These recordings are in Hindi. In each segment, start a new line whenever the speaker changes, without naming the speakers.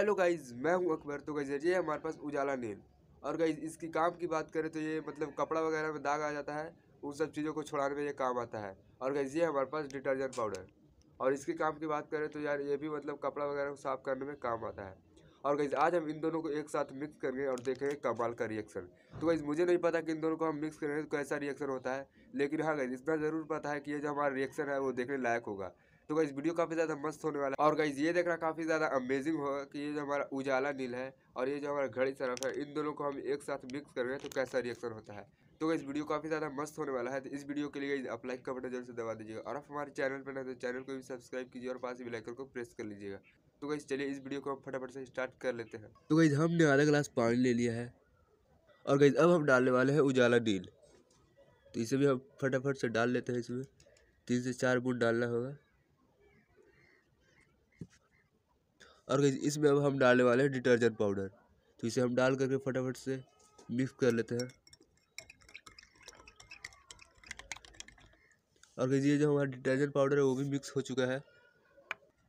हेलो गाइज मैं हूँ अकबर तो गाइज ये हमारे पास उजाला नेल और गाइज इसकी काम की बात करें तो ये मतलब कपड़ा वगैरह में दाग आ जाता है उन सब चीज़ों को छुड़ाने में ये काम आता है और गाइज ये हमारे पास डिटर्जेंट पाउडर और इसके काम की बात करें तो यार ये भी मतलब कपड़ा वगैरह को साफ़ करने में काम आता है और गाइज आज हम इन दोनों को एक साथ मिक्स करेंगे और देखेंगे कमाल का रिएक्शन तो गाइज मुझे नहीं पता कि इन दोनों को हम मिक्स करेंगे तो कैसा रिएक्शन होता है लेकिन हाँ गाइज इतना ज़रूर पता है कि ये जो हमारा रिएक्शन है वो देखने लायक होगा तो गाइज वीडियो काफ़ी ज़्यादा मस्त होने वाला है और गाइज ये देखना काफ़ी ज़्यादा अमेजिंग होगा कि ये जो हमारा उजाला नील है और ये जो हमारा घड़ी सरफ है इन दोनों को हम एक साथ मिक्स कर रहे हैं तो कैसा रिएक्शन होता है तो गाइज वीडियो काफ़ी ज़्यादा मस्त होने वाला है तो इस वीडियो के लिए आप लाइक का बटन जरूर से दबा दीजिएगा और आप हमारे चैनल पर ना तो चैनल को भी सब्सक्राइब कीजिए और पास बिलाइकन को प्रेस कर लीजिएगा तो गाइज चलिए इस वीडियो को फटाफट से स्टार्ट कर लेते हैं तो गाइज हमने आधा गिलास पानी ले लिया है और गाइज अब हम डालने वाले हैं उजाला नील तो इसे भी हम फटाफट से डाल लेते हैं इसमें तीन से चार बूंद डालना होगा और इसमें अब हम डालने वाले हैं डिटर्जेंट पाउडर तो इसे हम डाल करके फटाफट से मिक्स कर लेते हैं और गई ये जो हमारा डिटर्जेंट पाउडर है वो भी मिक्स हो चुका है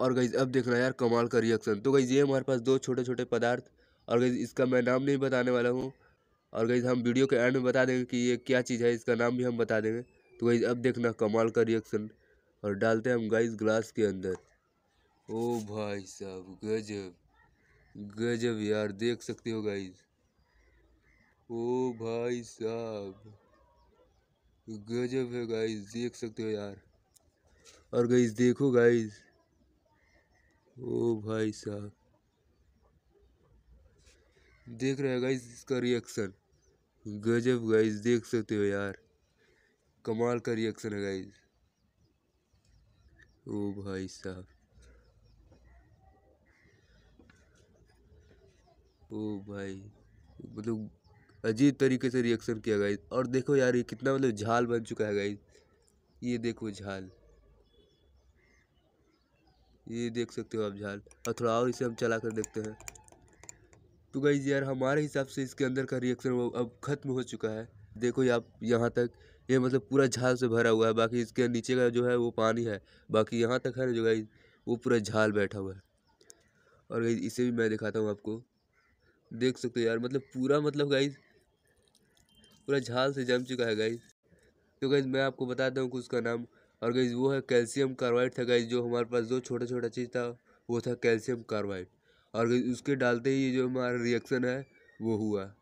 और गई अब देखना यार कमाल का रिएक्शन तो गई ये हमारे पास दो छोटे छोटे पदार्थ और गई इसका मैं नाम नहीं बताने वाला हूँ और गई हम वीडियो के एंड में बता देंगे कि ये क्या चीज़ है इसका नाम भी हम बता देंगे तो गई अब देखना कमाल का रिएक्शन और डालते हैं हम गाइस ग्लास के अंदर ओ भाई साहब गजब गजब यार देख सकते हो गाइस ओ भाई साहब गजब है गाइस देख सकते हो यार और गाइस देखो गाइस ओ भाई साहब देख रहे हैं गाइस इसका रिएक्शन गजब गाइस देख सकते हो यार कमाल का रिएक्शन है गाइस ओ भाई साहब ओ भाई मतलब अजीब तरीके से रिएक्शन किया गया और देखो यार ये कितना मतलब झाल बन चुका है गाई ये देखो झाल ये देख सकते हो आप झाल और थोड़ा और इसे हम चला कर देखते हैं तो गाइज यार हमारे हिसाब से इसके अंदर का रिएक्शन अब ख़त्म हो चुका है देखो आप यहाँ तक ये मतलब पूरा झाल से भरा हुआ है बाकी इसके नीचे का जो है वो पानी है बाकी यहाँ तक है जो गाइज वो पूरा झाल बैठा हुआ है और इसे भी मैं दिखाता हूँ आपको देख सकते हो यार मतलब पूरा मतलब गाइज पूरा झाल से जम चुका है गाइज तो गाइज मैं आपको बताता हूँ कि उसका नाम और गाइज वो है कैल्शियम कार्बाइड था गाइज जो हमारे पास जो छोटा छोटा चीज़ था वो था कैल्शियम कार्बाइड और उसके डालते ही जो हमारा रिएक्शन है वो हुआ